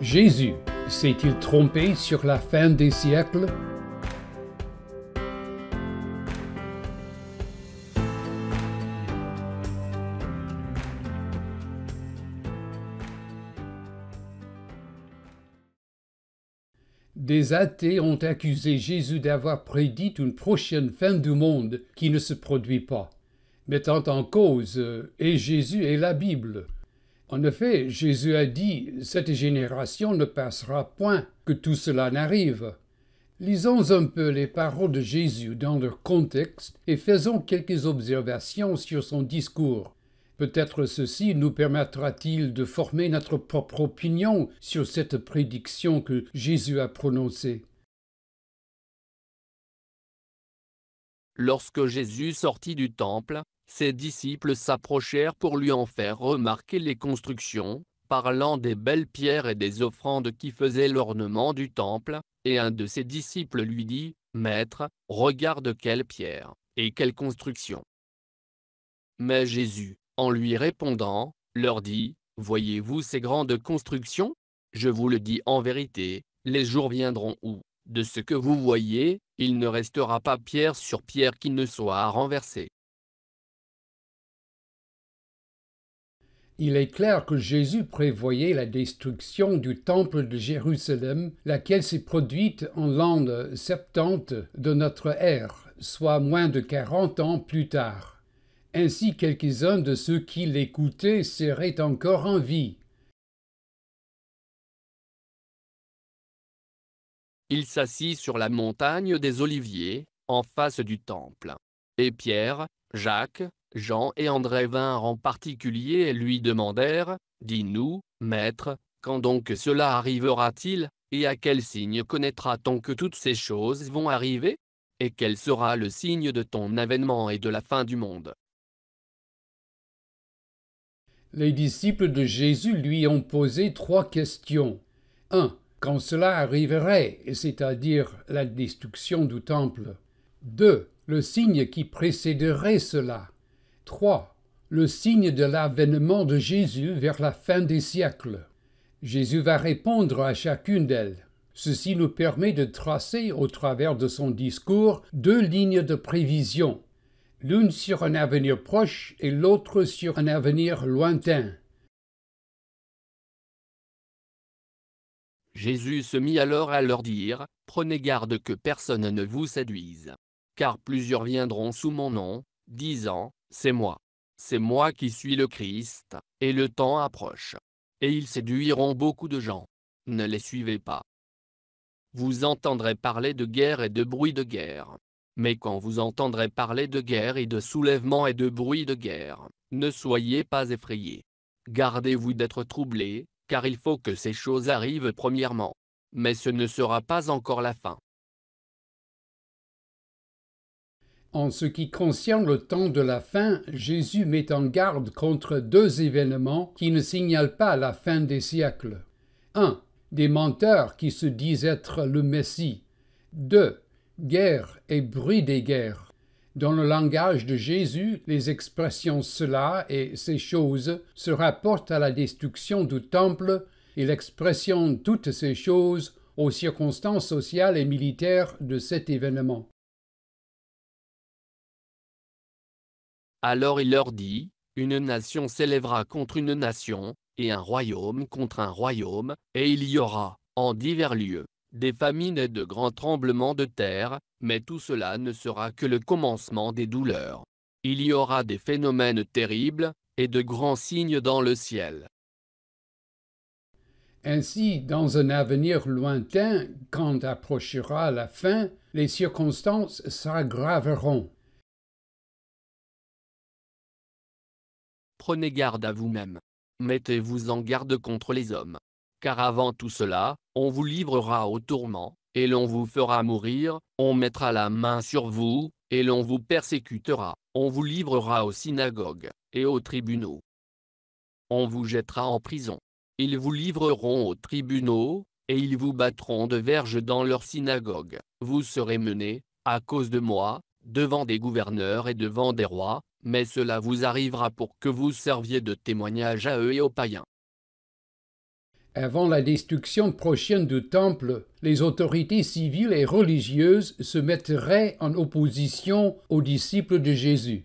Jésus s'est-il trompé sur la fin des siècles Des athées ont accusé Jésus d'avoir prédit une prochaine fin du monde qui ne se produit pas, mettant en cause euh, et Jésus et la Bible. En effet, Jésus a dit Cette génération ne passera point que tout cela n'arrive. Lisons un peu les paroles de Jésus dans leur contexte et faisons quelques observations sur son discours. Peut-être ceci nous permettra-t-il de former notre propre opinion sur cette prédiction que Jésus a prononcée. Lorsque Jésus sortit du temple, ses disciples s'approchèrent pour lui en faire remarquer les constructions, parlant des belles pierres et des offrandes qui faisaient l'ornement du temple, et un de ses disciples lui dit, Maître, regarde quelle pierre, et quelle construction. Mais Jésus, en lui répondant, leur dit, Voyez-vous ces grandes constructions Je vous le dis en vérité, les jours viendront où, de ce que vous voyez, il ne restera pas pierre sur pierre qui ne soit renversée. Il est clair que Jésus prévoyait la destruction du temple de Jérusalem, laquelle s'est produite en l'an 70 de notre ère, soit moins de 40 ans plus tard. Ainsi quelques-uns de ceux qui l'écoutaient seraient encore en vie. Il s'assit sur la montagne des Oliviers, en face du temple. Et Pierre, Jacques, Jean et André vinrent en particulier et lui demandèrent, Dis-nous, Maître, quand donc cela arrivera-t-il, et à quel signe connaîtra-t-on que toutes ces choses vont arriver Et quel sera le signe de ton avènement et de la fin du monde Les disciples de Jésus lui ont posé trois questions. 1. Quand cela arriverait, c'est-à-dire la destruction du temple. 2. Le signe qui précéderait cela, 3. Le signe de l'avènement de Jésus vers la fin des siècles. Jésus va répondre à chacune d'elles. Ceci nous permet de tracer au travers de son discours deux lignes de prévision, l'une sur un avenir proche et l'autre sur un avenir lointain. Jésus se mit alors à leur dire, Prenez garde que personne ne vous séduise. Car plusieurs viendront sous mon nom, disant, c'est moi. C'est moi qui suis le Christ, et le temps approche. Et ils séduiront beaucoup de gens. Ne les suivez pas. Vous entendrez parler de guerre et de bruit de guerre. Mais quand vous entendrez parler de guerre et de soulèvement et de bruit de guerre, ne soyez pas effrayés. Gardez-vous d'être troublés, car il faut que ces choses arrivent premièrement. Mais ce ne sera pas encore la fin. En ce qui concerne le temps de la fin, Jésus met en garde contre deux événements qui ne signalent pas la fin des siècles. 1. Des menteurs qui se disent être le Messie. 2. Guerre et bruit des guerres. Dans le langage de Jésus, les expressions cela et ces choses se rapportent à la destruction du temple et l'expression toutes ces choses aux circonstances sociales et militaires de cet événement. Alors il leur dit, Une nation s'élèvera contre une nation, et un royaume contre un royaume, et il y aura, en divers lieux, des famines et de grands tremblements de terre, mais tout cela ne sera que le commencement des douleurs. Il y aura des phénomènes terribles, et de grands signes dans le ciel. Ainsi, dans un avenir lointain, quand approchera la fin, les circonstances s'aggraveront. Prenez garde à vous-même. Mettez-vous en garde contre les hommes. Car avant tout cela, on vous livrera au tourment, et l'on vous fera mourir, on mettra la main sur vous, et l'on vous persécutera, on vous livrera aux synagogues, et aux tribunaux. On vous jettera en prison. Ils vous livreront aux tribunaux, et ils vous battront de verges dans leur synagogue. Vous serez menés, à cause de moi, devant des gouverneurs et devant des rois, mais cela vous arrivera pour que vous serviez de témoignage à eux et aux païens. Avant la destruction prochaine du temple, les autorités civiles et religieuses se mettraient en opposition aux disciples de Jésus.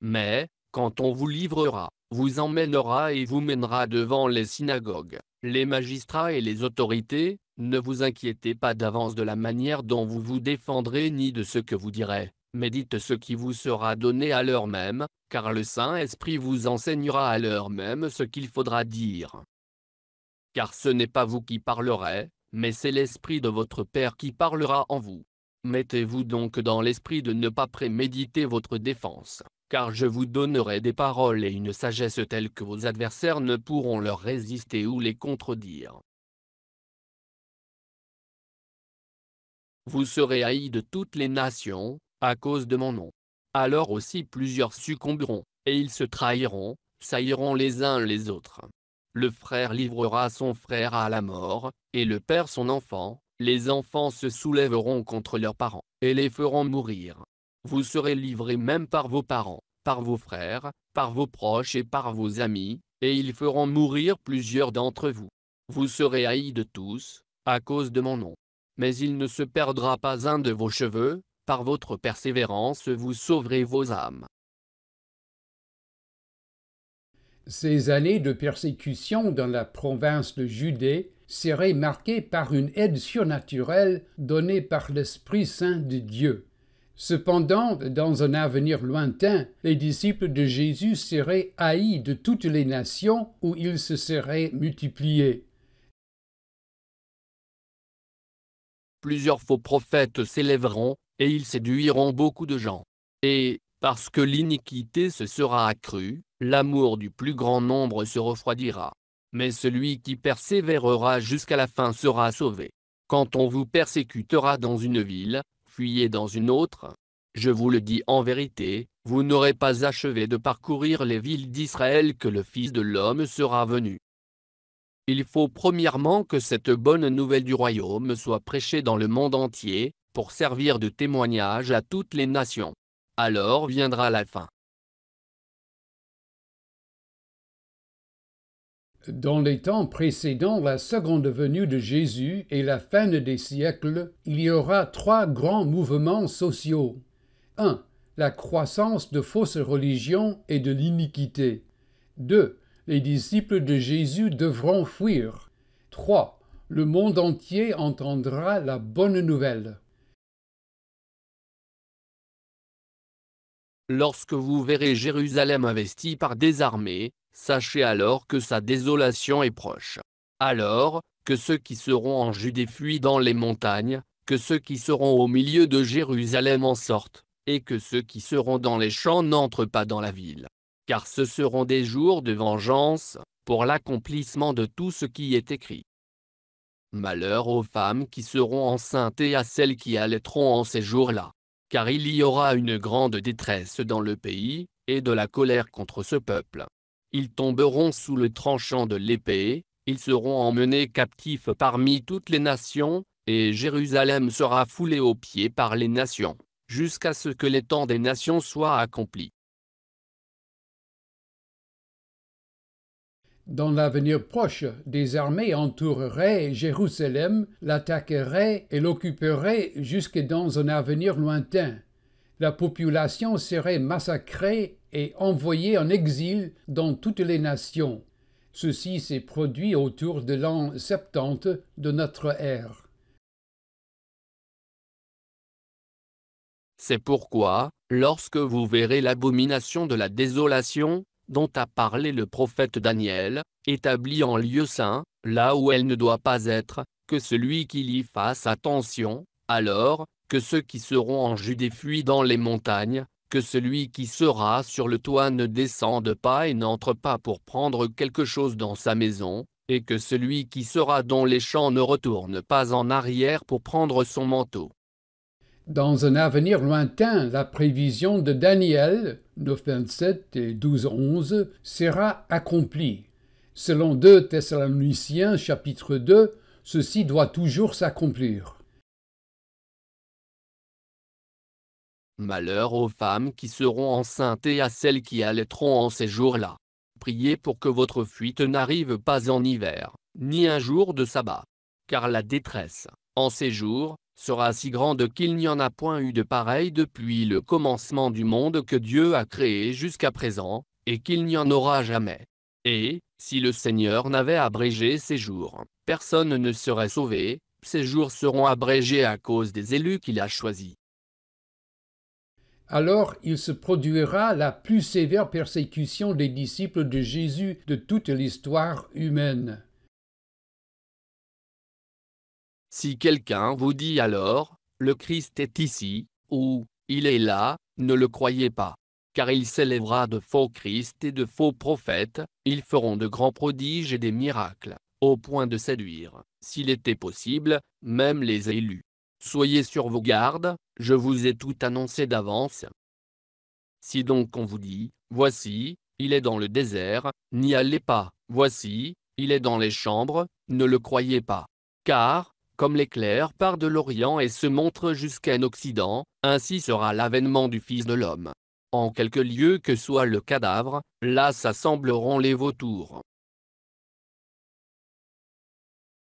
Mais, quand on vous livrera, vous emmènera et vous mènera devant les synagogues, les magistrats et les autorités, ne vous inquiétez pas d'avance de la manière dont vous vous défendrez ni de ce que vous direz, mais dites ce qui vous sera donné à l'heure même, car le Saint-Esprit vous enseignera à l'heure même ce qu'il faudra dire. Car ce n'est pas vous qui parlerez, mais c'est l'Esprit de votre Père qui parlera en vous. Mettez-vous donc dans l'esprit de ne pas préméditer votre défense car je vous donnerai des paroles et une sagesse telles que vos adversaires ne pourront leur résister ou les contredire. Vous serez haïs de toutes les nations, à cause de mon nom. Alors aussi plusieurs succomberont, et ils se trahiront, sailliront les uns les autres. Le frère livrera son frère à la mort, et le père son enfant, les enfants se soulèveront contre leurs parents, et les feront mourir vous serez livrés même par vos parents, par vos frères, par vos proches et par vos amis, et ils feront mourir plusieurs d'entre vous. Vous serez haïs de tous, à cause de mon nom. Mais il ne se perdra pas un de vos cheveux, par votre persévérance vous sauverez vos âmes. Ces années de persécution dans la province de Judée seraient marquées par une aide surnaturelle donnée par l'Esprit Saint de Dieu. Cependant, dans un avenir lointain, les disciples de Jésus seraient haïs de toutes les nations où ils se seraient multipliés. Plusieurs faux prophètes s'élèveront, et ils séduiront beaucoup de gens. Et, parce que l'iniquité se sera accrue, l'amour du plus grand nombre se refroidira. Mais celui qui persévérera jusqu'à la fin sera sauvé. Quand on vous persécutera dans une ville, dans une autre. Je vous le dis en vérité, vous n'aurez pas achevé de parcourir les villes d'Israël que le Fils de l'homme sera venu. Il faut premièrement que cette bonne nouvelle du royaume soit prêchée dans le monde entier, pour servir de témoignage à toutes les nations. Alors viendra la fin. Dans les temps précédant la seconde venue de Jésus et la fin des siècles, il y aura trois grands mouvements sociaux. 1. La croissance de fausses religions et de l'iniquité. 2. Les disciples de Jésus devront fuir. 3. Le monde entier entendra la bonne nouvelle. Lorsque vous verrez Jérusalem investie par des armées, Sachez alors que sa désolation est proche. Alors, que ceux qui seront en Judée fuient dans les montagnes, que ceux qui seront au milieu de Jérusalem en sortent, et que ceux qui seront dans les champs n'entrent pas dans la ville. Car ce seront des jours de vengeance, pour l'accomplissement de tout ce qui est écrit. Malheur aux femmes qui seront enceintes et à celles qui allaiteront en ces jours-là. Car il y aura une grande détresse dans le pays, et de la colère contre ce peuple. Ils tomberont sous le tranchant de l'épée, ils seront emmenés captifs parmi toutes les nations, et Jérusalem sera foulée aux pieds par les nations, jusqu'à ce que les temps des nations soient accomplis. Dans l'avenir proche, des armées entoureraient Jérusalem, l'attaqueraient et l'occuperaient jusque dans un avenir lointain. La population serait massacrée et envoyé en exil dans toutes les nations. Ceci s'est produit autour de l'an 70 de notre ère. C'est pourquoi, lorsque vous verrez l'abomination de la désolation, dont a parlé le prophète Daniel, établie en lieu saint, là où elle ne doit pas être, que celui qui y fasse attention, alors, que ceux qui seront en Judée fuient dans les montagnes, que celui qui sera sur le toit ne descende pas et n'entre pas pour prendre quelque chose dans sa maison, et que celui qui sera dans les champs ne retourne pas en arrière pour prendre son manteau. Dans un avenir lointain, la prévision de Daniel 9.27 et 12.11 sera accomplie. Selon 2 Thessaloniciens chapitre 2, ceci doit toujours s'accomplir. Malheur aux femmes qui seront enceintes et à celles qui allaiteront en ces jours-là. Priez pour que votre fuite n'arrive pas en hiver, ni un jour de sabbat. Car la détresse, en ces jours, sera si grande qu'il n'y en a point eu de pareil depuis le commencement du monde que Dieu a créé jusqu'à présent, et qu'il n'y en aura jamais. Et, si le Seigneur n'avait abrégé ces jours, personne ne serait sauvé, ces jours seront abrégés à cause des élus qu'il a choisis alors il se produira la plus sévère persécution des disciples de Jésus de toute l'histoire humaine. Si quelqu'un vous dit alors, le Christ est ici, ou, il est là, ne le croyez pas. Car il s'élèvera de faux Christ et de faux prophètes, ils feront de grands prodiges et des miracles, au point de séduire, s'il était possible, même les élus. Soyez sur vos gardes, je vous ai tout annoncé d'avance. Si donc on vous dit, voici, il est dans le désert, n'y allez pas, voici, il est dans les chambres, ne le croyez pas. Car, comme l'éclair part de l'Orient et se montre jusqu'à l'Occident, ainsi sera l'avènement du Fils de l'homme. En quelque lieu que soit le cadavre, là s'assembleront les vautours.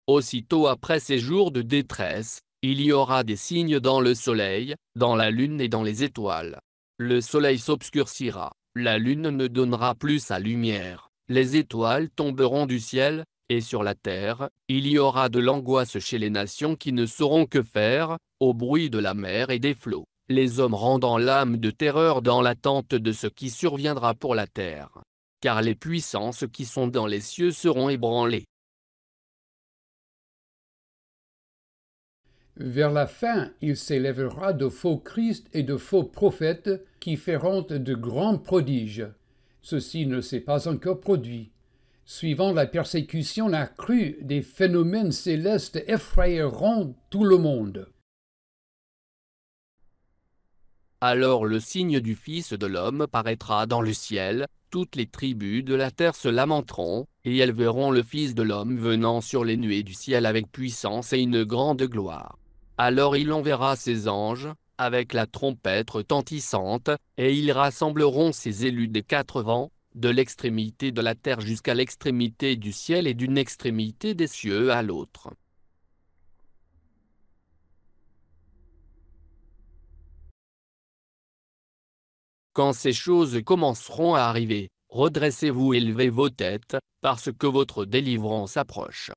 Aussitôt après ces jours de détresse, il y aura des signes dans le soleil, dans la lune et dans les étoiles. Le soleil s'obscurcira, la lune ne donnera plus sa lumière, les étoiles tomberont du ciel, et sur la terre, il y aura de l'angoisse chez les nations qui ne sauront que faire, au bruit de la mer et des flots, les hommes rendant l'âme de terreur dans l'attente de ce qui surviendra pour la terre. Car les puissances qui sont dans les cieux seront ébranlées. Vers la fin, il s'élèvera de faux Christ et de faux prophètes qui feront de grands prodiges. Ceci ne s'est pas encore produit. Suivant la persécution accrue, des phénomènes célestes effrayeront tout le monde. Alors le signe du Fils de l'homme paraîtra dans le ciel, toutes les tribus de la terre se lamenteront, et elles verront le Fils de l'homme venant sur les nuées du ciel avec puissance et une grande gloire. Alors il enverra ses anges, avec la trompette retentissante, et ils rassembleront ses élus des quatre vents, de l'extrémité de la terre jusqu'à l'extrémité du ciel et d'une extrémité des cieux à l'autre. Quand ces choses commenceront à arriver, redressez-vous et levez vos têtes, parce que votre délivrance approche.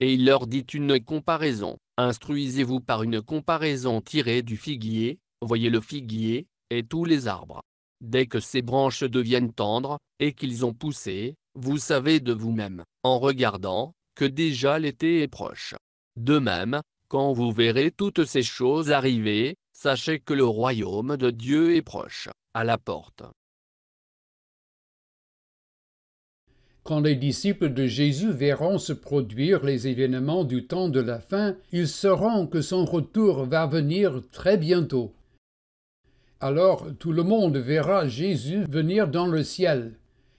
Et il leur dit une comparaison. Instruisez-vous par une comparaison tirée du figuier, voyez le figuier, et tous les arbres. Dès que ces branches deviennent tendres, et qu'ils ont poussé, vous savez de vous-même, en regardant, que déjà l'été est proche. De même, quand vous verrez toutes ces choses arriver, sachez que le royaume de Dieu est proche, à la porte. Quand les disciples de Jésus verront se produire les événements du temps de la fin, ils sauront que son retour va venir très bientôt. Alors tout le monde verra Jésus venir dans le ciel,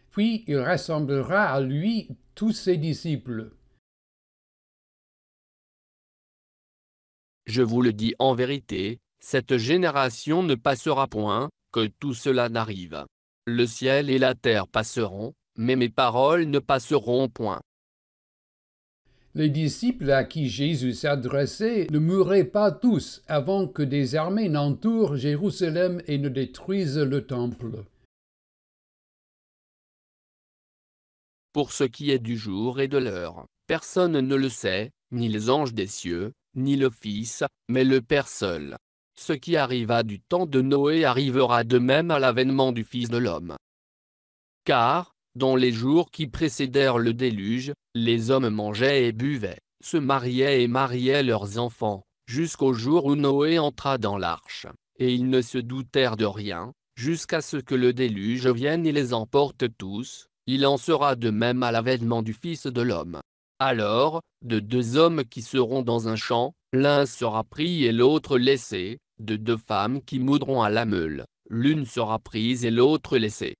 puis il rassemblera à lui tous ses disciples. Je vous le dis en vérité, cette génération ne passera point, que tout cela n'arrive. Le ciel et la terre passeront, mais mes paroles ne passeront point. Les disciples à qui Jésus s'adressait ne mourraient pas tous avant que des armées n'entourent Jérusalem et ne détruisent le temple. Pour ce qui est du jour et de l'heure, personne ne le sait, ni les anges des cieux, ni le Fils, mais le Père seul. Ce qui arriva du temps de Noé arrivera de même à l'avènement du Fils de l'homme. Car, dans les jours qui précédèrent le déluge, les hommes mangeaient et buvaient, se mariaient et mariaient leurs enfants, jusqu'au jour où Noé entra dans l'arche, et ils ne se doutèrent de rien, jusqu'à ce que le déluge vienne et les emporte tous, il en sera de même à l'avènement du Fils de l'homme. Alors, de deux hommes qui seront dans un champ, l'un sera pris et l'autre laissé, de deux femmes qui moudront à la meule, l'une sera prise et l'autre laissée.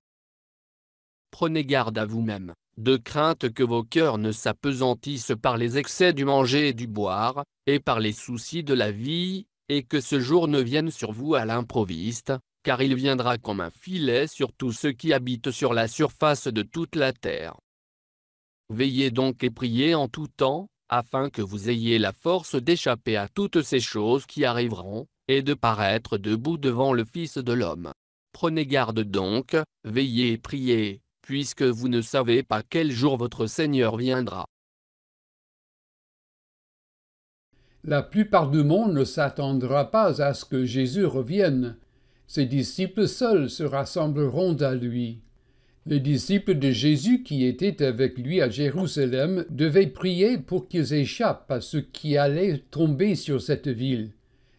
Prenez garde à vous-même, de crainte que vos cœurs ne s'apesantissent par les excès du manger et du boire, et par les soucis de la vie, et que ce jour ne vienne sur vous à l'improviste, car il viendra comme un filet sur tous ceux qui habitent sur la surface de toute la terre. Veillez donc et priez en tout temps, afin que vous ayez la force d'échapper à toutes ces choses qui arriveront, et de paraître debout devant le Fils de l'homme. Prenez garde donc, veillez et priez, puisque vous ne savez pas quel jour votre Seigneur viendra. La plupart du monde ne s'attendra pas à ce que Jésus revienne. Ses disciples seuls se rassembleront à lui. Les disciples de Jésus qui étaient avec lui à Jérusalem devaient prier pour qu'ils échappent à ce qui allait tomber sur cette ville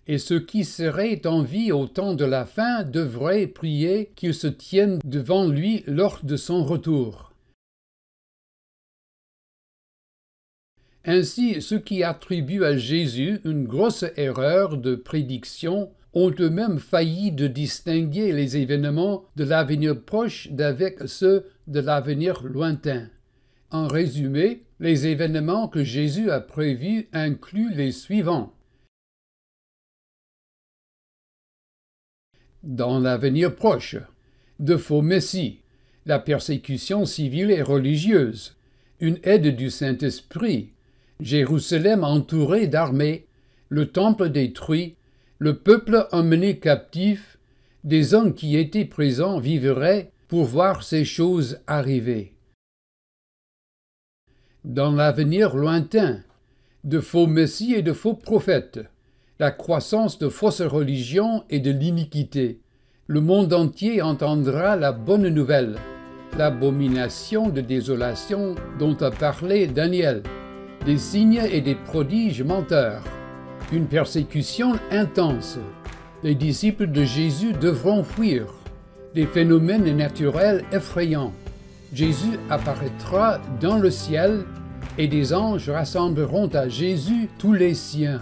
et ceux qui seraient en vie au temps de la fin devraient prier qu'ils se tiennent devant lui lors de son retour. Ainsi, ceux qui attribuent à Jésus une grosse erreur de prédiction ont eux-mêmes failli de distinguer les événements de l'avenir proche d'avec ceux de l'avenir lointain. En résumé, les événements que Jésus a prévus incluent les suivants. dans l'avenir proche, de faux messies, la persécution civile et religieuse, une aide du Saint-Esprit, Jérusalem entourée d'armées, le temple détruit, le peuple emmené captif, des hommes qui étaient présents vivraient pour voir ces choses arriver. Dans l'avenir lointain, de faux messies et de faux prophètes, la croissance de fausses religions et de l'iniquité. Le monde entier entendra la bonne nouvelle, l'abomination de désolation dont a parlé Daniel, des signes et des prodiges menteurs, une persécution intense. Les disciples de Jésus devront fuir, des phénomènes naturels effrayants. Jésus apparaîtra dans le ciel et des anges rassembleront à Jésus tous les siens.